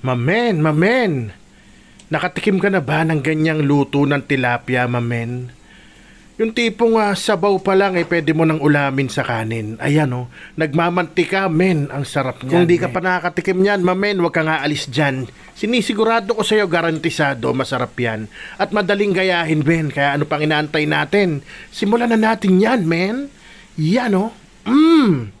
Mamen, mamen! Nakatikim ka na ba ng ganyang luto ng tilapia, mamen? Yung tipong uh, sabaw pa lang eh, pwede mo nang ulamin sa kanin. Ayan oh, nagmamantika, men. Ang sarap niyan. Kung di ka pa nakakatikim niyan, mamen, huwag ka nga alis dyan. Sinisigurado ko sa'yo, garantisado, masarap yan. At madaling gayahin, men. Kaya ano pang inaantay natin? Simulan na natin yan, men. Yan oh. Mmm!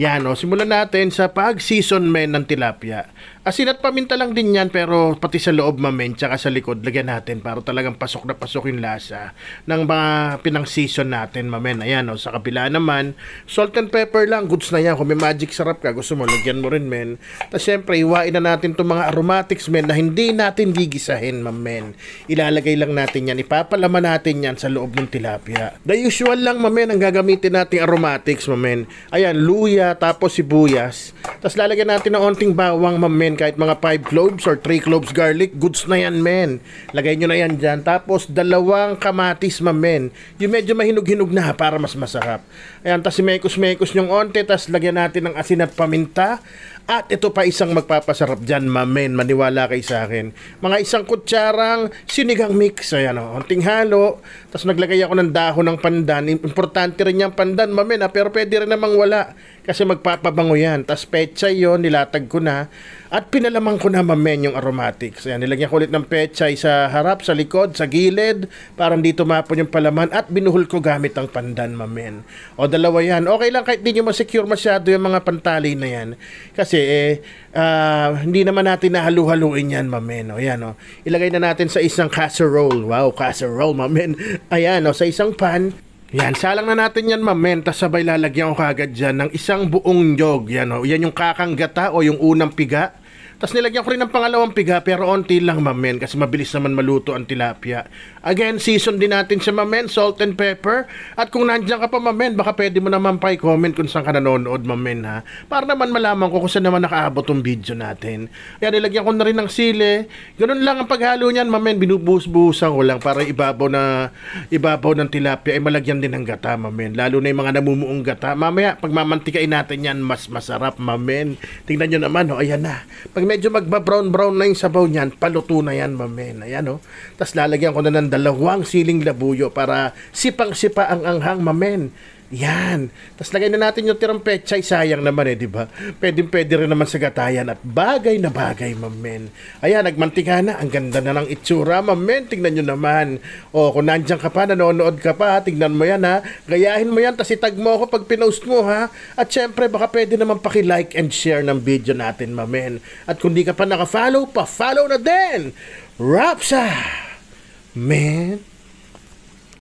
Yan, o, simulan natin sa pag-season men ng tilapia. Asin at paminta lang din yan, pero pati sa loob mamen, tsaka sa likod, lagyan natin para talagang pasok na pasok yung lasa ng mga pinang-season natin, mamen. Ayan, o, sa kabila naman, salt and pepper lang, goods na yan. Kung may magic sarap ka, gusto mo, lagyan mo rin, men. Tapos, syempre, iwain na natin itong mga aromatics, men, na hindi natin gigisahin, mamen. Ilalagay lang natin yan, ipapalaman natin yan sa loob ng tilapia. The usual lang, mamen, ang gagamitin nating aromatics, mamen. Ayan, luya, luya, tapos sibuyas. Tapos lalagyan natin ng onting bawang, ma'am, men. Kahit mga 5 cloves or 3 cloves garlic, goods na yan, men. Lagay nyo na yan dyan. Tapos dalawang kamatis, ma'am, men. Yung medyo mahinog-hinog na para mas masarap. Ayan, tapos mekos-mekos nyong onte. Tapos lagyan natin ng asin at paminta. At ito pa isang magpapasarap dyan, mamen. Maniwala kay sa akin. Mga isang kutsarang sinigang mix. Ayan o. Oh, Unting halo. Tapos naglagay ako ng dahon ng pandan. Importante rin yung pandan, mamen. Ha? Ah. Pero pwede rin namang wala. Kasi magpapabango yan. Tapos pechay yon nilatag ko na. At pinalamang ko na, mamen, yung aromatics. Ayan, nilagyan ko ulit ng pechay sa harap, sa likod, sa gilid. Para dito mapon yung palaman. At binuhol ko gamit ang pandan, mamen. O dalawa yan. Okay lang kahit di nyo masecure masyado yung mga pantali na yan. Kasi eh, uh, hindi naman natin nahalu-haluin yan, mamen. Eh, o, yan, o. Oh. Ilagay na natin sa isang casserole. Wow, casserole, mamen. Eh. Ayan, o, oh, sa isang pan. Yan, salang na natin yan, mamen. Eh. Tapos sabay lalagyan ko kagad dyan ng isang buong yog. Yan, o. Oh. Yan yung kakanggata o yung unang piga tapos nilagyan ko rin ng pangalawang piga pero onti lang ma'am kasi mabilis naman maluto ang tilapia. Again, season din natin siya ma'am salt and pepper. At kung nandiyan ka pa ma'am baka pwede mo naman pa i-comment kung saan ka nanonood ma'am ha. Para naman malaman ko kung saan naman nakaabot yung video natin. Kaya nilagyan ko na rin ng sili. Ganun lang ang paghalo niyan ma'am men, binubuhos ko lang para ibabaw na ibabaw ng tilapia ay malagyan din ng gata ma'am Lalo na yung mga namumuong gata. Mamaya, pag mamantikain natin yan, mas masarap ma'am Tingnan nyo naman, oh, ayan na. Pag medyo magba-brown-brown na yung sabaw niyan, paluto na yan, mamen. Ayan, oh. Tapos lalagyan ko na ng dalawang siling labuyo para sipang-sipa ang anghang, mamen. Yan. Tapos lagay na natin yung tirang pechay. Sayang naman eh, di ba? Pwede, pwede rin naman sa gatayan at bagay na bagay, mamen. Ayan, nagmantika na. Ang ganda na ng itsura, mamen. Tingnan nyo naman. O, kung nandyan ka pa, nanonood ka pa, tingnan mo yan ha. Gayahin mo yan, tas itag mo ako pag pinost mo ha. At syempre, baka pwede naman paki-like and share ng video natin, mamen. At kung di ka pa nakafollow, pa-follow na din. Rapsa! Man.